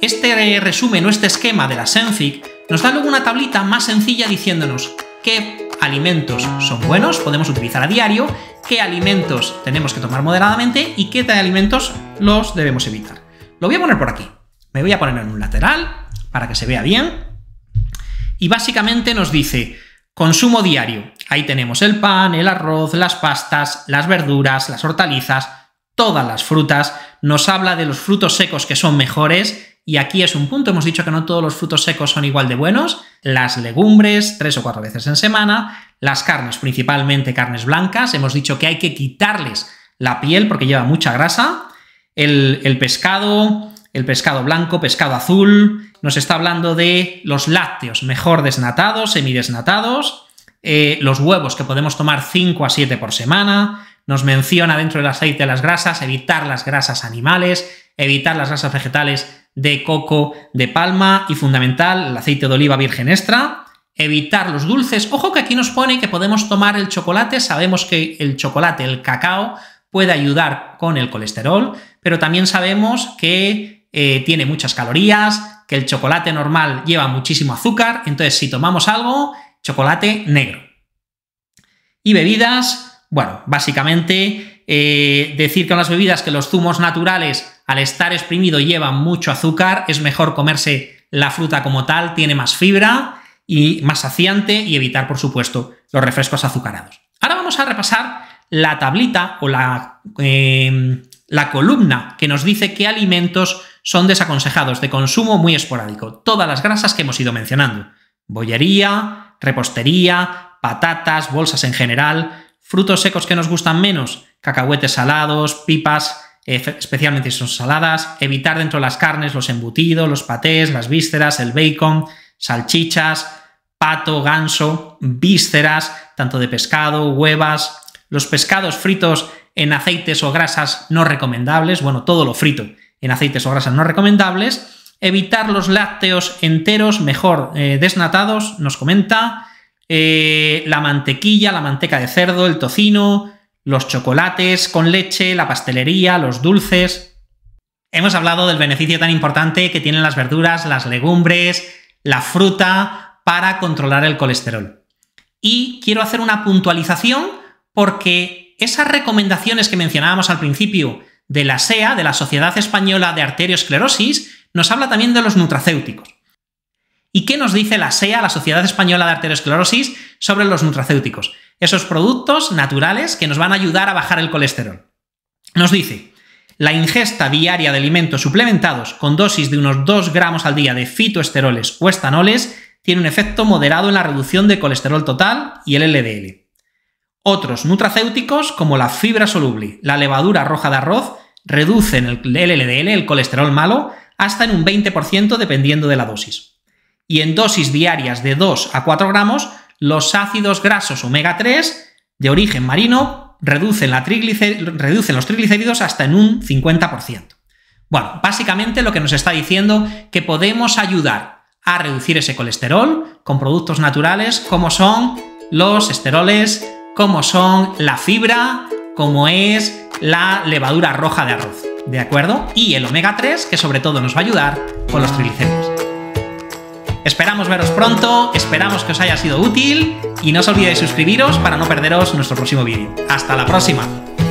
Este resumen o este esquema de la SENFIC, nos da luego una tablita más sencilla diciéndonos qué alimentos son buenos, podemos utilizar a diario, qué alimentos tenemos que tomar moderadamente y qué alimentos los debemos evitar. Lo voy a poner por aquí. Me voy a poner en un lateral para que se vea bien. Y básicamente nos dice consumo diario. Ahí tenemos el pan, el arroz, las pastas, las verduras, las hortalizas, todas las frutas. Nos habla de los frutos secos que son mejores y aquí es un punto, hemos dicho que no todos los frutos secos son igual de buenos, las legumbres tres o cuatro veces en semana, las carnes, principalmente carnes blancas, hemos dicho que hay que quitarles la piel porque lleva mucha grasa, el, pescado, el pescado blanco, pescado azul, nos está hablando de los lácteos, mejor desnatados, semidesnatados, eh, los huevos que podemos tomar 5 a 7 por semana, nos menciona dentro del aceite las grasas, evitar las grasas animales, evitar las grasas vegetales de coco de palma y fundamental el aceite de oliva virgen extra. Evitar los dulces. Ojo que aquí nos pone que podemos tomar el chocolate. Sabemos que el chocolate, el cacao, puede ayudar con el colesterol, pero también sabemos que eh, tiene muchas calorías, que el chocolate normal lleva muchísimo azúcar. Entonces, si tomamos algo, chocolate negro. Y bebidas, bueno, básicamente eh, decir con las bebidas que los zumos naturales al estar exprimido lleva mucho azúcar, es mejor comerse la fruta como tal, tiene más fibra y más saciante y evitar, por supuesto, los refrescos azucarados. Ahora vamos a repasar la tablita o la, em, la columna que nos dice qué alimentos son desaconsejados de consumo muy esporádico. Todas las grasas que hemos ido mencionando. Bollería, repostería, patatas, bolsas en general, frutos secos que nos gustan menos, cacahuetes salados, pipas, especialmente si son saladas, evitar dentro de las carnes los embutidos, los patés, las vísceras, el bacon, salchichas, pato, ganso, vísceras, tanto de pescado, huevas, los pescados fritos en aceites o grasas no recomendables, bueno, todo lo frito en aceites o grasas no recomendables, evitar los lácteos enteros, mejor eh, desnatados, nos comenta, eh, la mantequilla, la manteca de cerdo, el tocino, los chocolates con leche, la pastelería, los dulces. Hemos hablado del beneficio tan importante que tienen las verduras, las legumbres, la fruta para controlar el colesterol. Y quiero hacer una puntualización porque esas recomendaciones que mencionábamos al principio de la SEA, de la Sociedad Española de Arteriosclerosis, nos habla también de los nutracéuticos. ¿Y qué nos dice la SEA, la Sociedad Española de Arteriosclerosis, sobre los nutracéuticos? esos productos naturales que nos van a ayudar a bajar el colesterol. Nos dice, la ingesta diaria de alimentos suplementados con dosis de unos 2 gramos al día de fitoesteroles o estanoles tiene un efecto moderado en la reducción de colesterol total y el LDL. Otros nutracéuticos como la fibra soluble, la levadura roja de arroz, reducen el LDL, el colesterol malo, hasta en un 20% dependiendo de la dosis. Y en dosis diarias de 2 a 4 gramos los ácidos grasos omega 3 de origen marino reducen, los triglicéridos hasta en un 50%. Bueno, básicamente lo que nos está diciendo que podemos ayudar a reducir ese colesterol con productos naturales como son los esteroles, como son la fibra, como es la levadura roja de arroz, ¿de acuerdo? Y el omega 3 que sobre todo nos va a ayudar con los triglicéridos. Esperamos veros pronto, esperamos que os haya sido útil y no os olvidéis suscribiros para no perderos nuestro próximo vídeo. ¡Hasta la próxima!